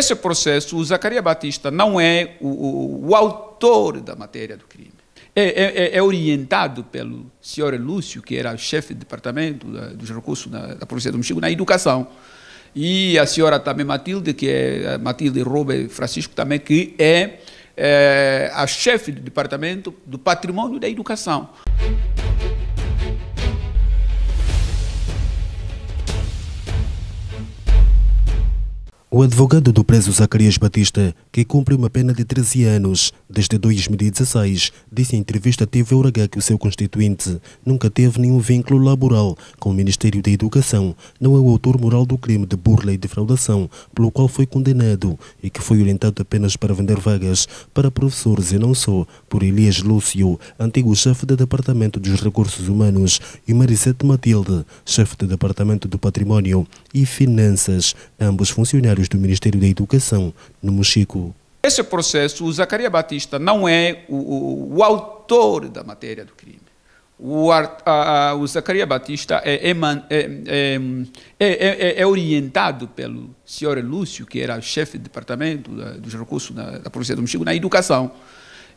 esse processo, o Zacaria Batista não é o, o, o autor da matéria do crime. É, é, é, é orientado pelo senhor Lúcio, que era chefe de departamento dos recursos da, da do México, na educação. E a senhora também Matilde, que é Matilde Robe Francisco também, que é, é a chefe do departamento do patrimônio da educação. O advogado do preso Zacarias Batista, que cumpre uma pena de 13 anos desde 2016, disse em entrevista à TV URH que o seu constituinte nunca teve nenhum vínculo laboral com o Ministério da Educação, não é o autor moral do crime de burla e defraudação, pelo qual foi condenado e que foi orientado apenas para vender vagas para professores e não só, por Elias Lúcio, antigo chefe do Departamento dos Recursos Humanos, e Marisete Matilde, chefe do Departamento do Património e Finanças, ambos funcionários do Ministério da Educação, no Mochico. Esse processo, o Zacaria Batista não é o, o, o autor da matéria do crime. O, a, a, o Zacaria Batista é, é, é, é, orientado pelo senhor Lúcio, que era chefe do departamento da, dos recursos da, da Polícia do México, na educação.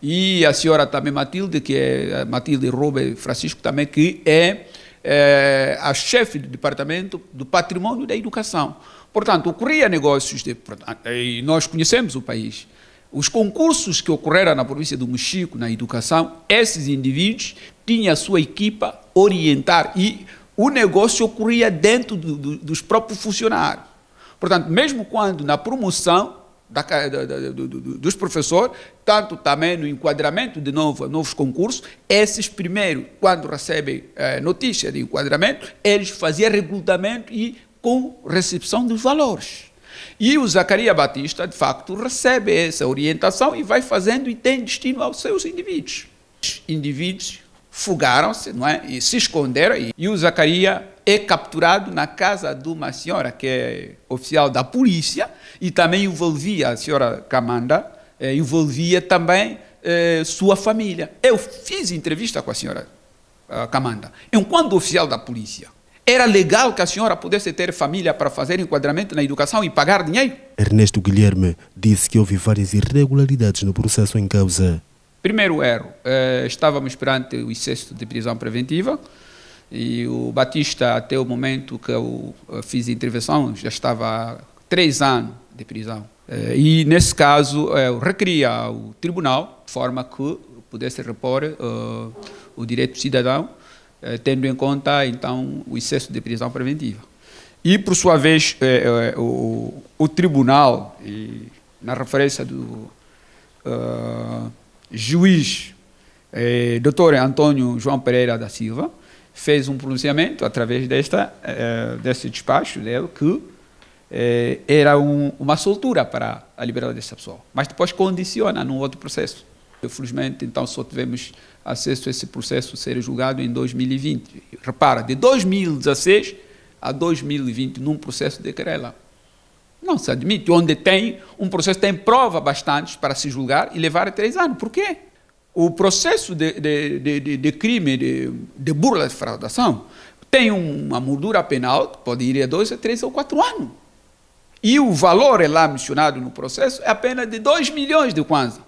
E a senhora também Matilde, que é Matilde Robert Francisco, também, que é é, a chefe do Departamento do Patrimônio da Educação. Portanto, ocorria negócios, de, e nós conhecemos o país, os concursos que ocorreram na província do Mexico na educação, esses indivíduos tinham a sua equipa orientar e o negócio ocorria dentro do, do, dos próprios funcionários. Portanto, mesmo quando na promoção da, da, da, do, do, dos professores, tanto também no enquadramento de novo, novos concursos, esses primeiro, quando recebem eh, notícia de enquadramento, eles faziam recrutamento e com recepção dos valores. E o Zacaria Batista, de facto, recebe essa orientação e vai fazendo e tem destino aos seus indivíduos. Indivíduos fugaram-se não é? e se esconderam. E, o Zacarias é capturado na casa de uma senhora que é oficial da polícia e também envolvia a senhora Camanda, eh, envolvia também eh, sua família. Eu fiz entrevista com a senhora uh, eh, Camanda, enquanto oficial da polícia. Era legal que a senhora pudesse ter família para fazer enquadramento na educação e pagar dinheiro? Ernesto Guilherme disse que houve várias irregularidades no processo em causa. Primeiro erro, eh, estávamos perante o excesso de prisão preventiva e o Batista, até o momento que eu eh, fiz a intervenção, já estava há três anos de prisão. Eh, e, nesse caso, eh, eu recria o tribunal de forma que pudesse repor uh, o direito do cidadão, eh, tendo em conta, então, o excesso de prisão preventiva. E, por sua vez, o, o, tribunal, e, na referência do... Uh, juiz eh, doutor Antônio João Pereira da Silva fez um pronunciamento através desta, eh, desse despacho dele que eh, era um, uma soltura para a liberdade dessa pessoa, mas depois condiciona num outro processo. Infelizmente, então, só tivemos acesso a esse processo ser julgado em 2020. Repara, de 2016 a 2020, num processo de querela. Não se admite. Onde tem um processo, tem prova bastante para se julgar e levar três anos. Por quê? O processo de, de, de, de crime, de, burla de fraudação, tem uma moldura penal que pode ir a dois, a três ou quatro anos. E o valor é lá mencionado no processo é apenas de 2 milhões de kwanza.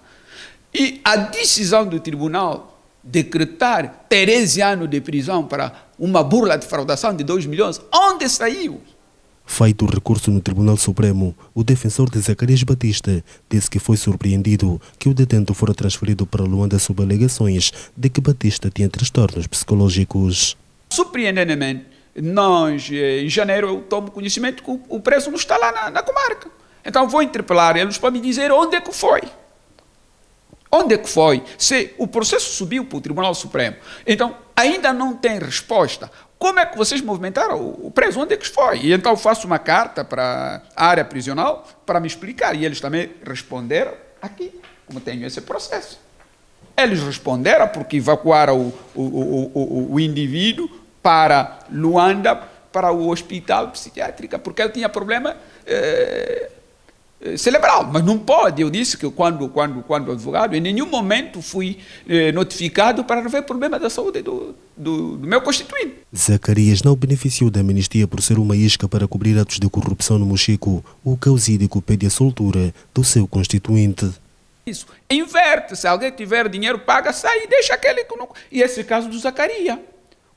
E a decisão do tribunal decretar 13 anos de prisão para uma burla de fraudação de 2 milhões, onde saiu? Feito o recurso no Tribunal Supremo, o defensor de Zacarias Batista disse que foi surpreendido que o detento fora transferido para Luanda sob alegações de que Batista tinha transtornos psicológicos. Surpreendentemente, nós, eh, em janeiro, eu tomo conhecimento que o preso não está lá na, na comarca. Então vou interpelar eles para me dizer onde é que foi. Onde é que foi? Se o processo subiu para o Tribunal Supremo. Então, ainda não tem resposta, como é que vocês movimentaram o preso? Onde é que foi? E então eu faço uma carta para a área prisional para me explicar. E eles também responderam aqui, como tenho esse processo. Eles responderam porque evacuaram o, o, o, o indivíduo para Luanda, para o hospital psiquiátrico, porque ele tinha problema eh, eh, celebral, mas não pode. Eu disse que quando, quando, quando advogado, em nenhum momento fui eh, notificado para ver problema da saúde do, do, do, meu constituinte. Zacarias não beneficiou da amnistia por ser uma isca para cobrir atos de corrupção no Mochico, o causídico pede a soltura do seu constituinte. Isso. Inverte. Se alguém tiver dinheiro, paga, sai e deixa aquele. E esse é o caso do Zacarias.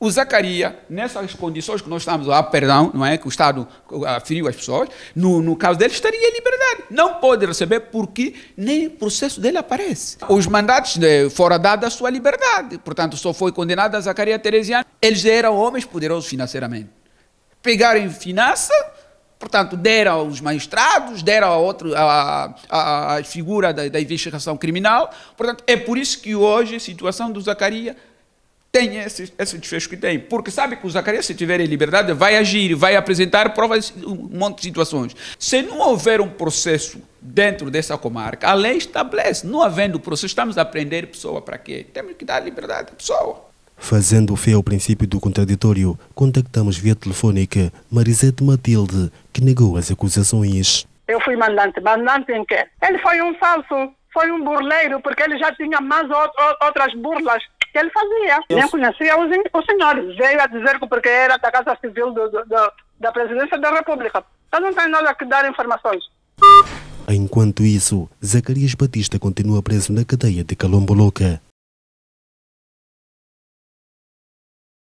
O Zacaria, nessas condições que nós estamos, ah, perdão, não é? Que o Estado ah, feriu as pessoas, no, no caso dele estaria em liberdade. Não pode receber porque nem o processo dele aparece. Os mandatos foram dados à sua liberdade. Portanto, só foi condenado a Zacaria Teresiano. Eles eram homens poderosos financeiramente. Pegaram em finança, portanto, deram aos magistrados, deram a, outra a, a, a figura da, da investigação criminal. Portanto, é por isso que hoje a situação do Zacaria tem esse, esse desfecho que tem. Porque sabe que o Zacarias, se tiver liberdade, vai agir, vai apresentar provas um monte de situações. Se não houver um processo dentro dessa comarca, a lei estabelece. Não havendo processo, estamos a prender pessoa para quê? Temos que dar liberdade à pessoa. Fazendo fé ao princípio do contraditório, contactamos via telefônica Marisete Matilde, que negou as acusações. Eu fui mandante. Mandante em quê? Ele foi um falso, foi um burleiro, porque ele já tinha mais outras burlas que ele fazia. Eu... Nem né? conhecia os, os senhores. Veio a dizer que porque era da Casa Civil do, do, do, da Presidência da República. Então não tem nada que dar informações. Enquanto isso, Zacarias Batista continua preso na cadeia de Calombo Louca.